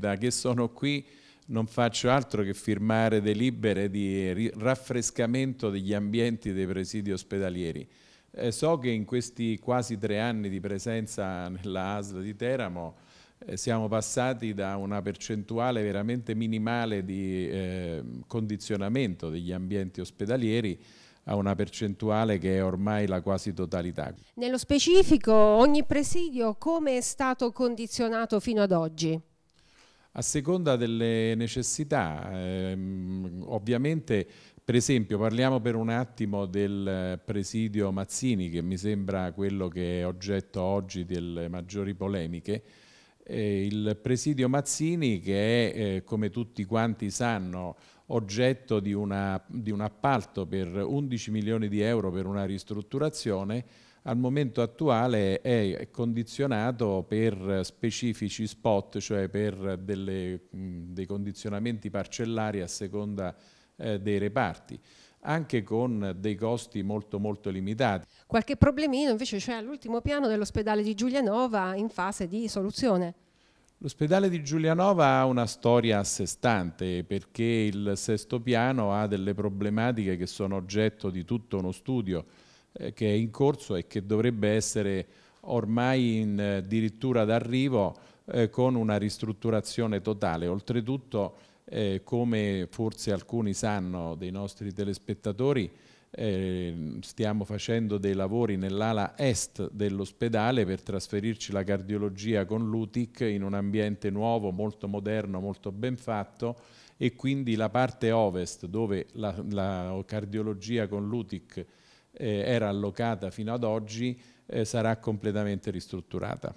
da che sono qui non faccio altro che firmare delibere di raffrescamento degli ambienti dei presidi ospedalieri. Eh, so che in questi quasi tre anni di presenza nella ASL di Teramo eh, siamo passati da una percentuale veramente minimale di eh, condizionamento degli ambienti ospedalieri a una percentuale che è ormai la quasi totalità. Nello specifico ogni presidio come è stato condizionato fino ad oggi? a seconda delle necessità. Ehm, ovviamente, per esempio, parliamo per un attimo del presidio Mazzini, che mi sembra quello che è oggetto oggi delle maggiori polemiche eh, il presidio Mazzini che è, eh, come tutti quanti sanno, oggetto di, una, di un appalto per 11 milioni di euro per una ristrutturazione, al momento attuale è condizionato per specifici spot, cioè per delle, dei condizionamenti parcellari a seconda eh, dei reparti anche con dei costi molto molto limitati. Qualche problemino invece c'è all'ultimo piano dell'ospedale di Giulianova in fase di soluzione. L'ospedale di Giulianova ha una storia a sé stante perché il sesto piano ha delle problematiche che sono oggetto di tutto uno studio eh, che è in corso e che dovrebbe essere ormai in, eh, addirittura d'arrivo eh, con una ristrutturazione totale. Oltretutto eh, come forse alcuni sanno dei nostri telespettatori, eh, stiamo facendo dei lavori nell'ala est dell'ospedale per trasferirci la cardiologia con l'UTIC in un ambiente nuovo, molto moderno, molto ben fatto e quindi la parte ovest dove la, la cardiologia con l'UTIC eh, era allocata fino ad oggi eh, sarà completamente ristrutturata.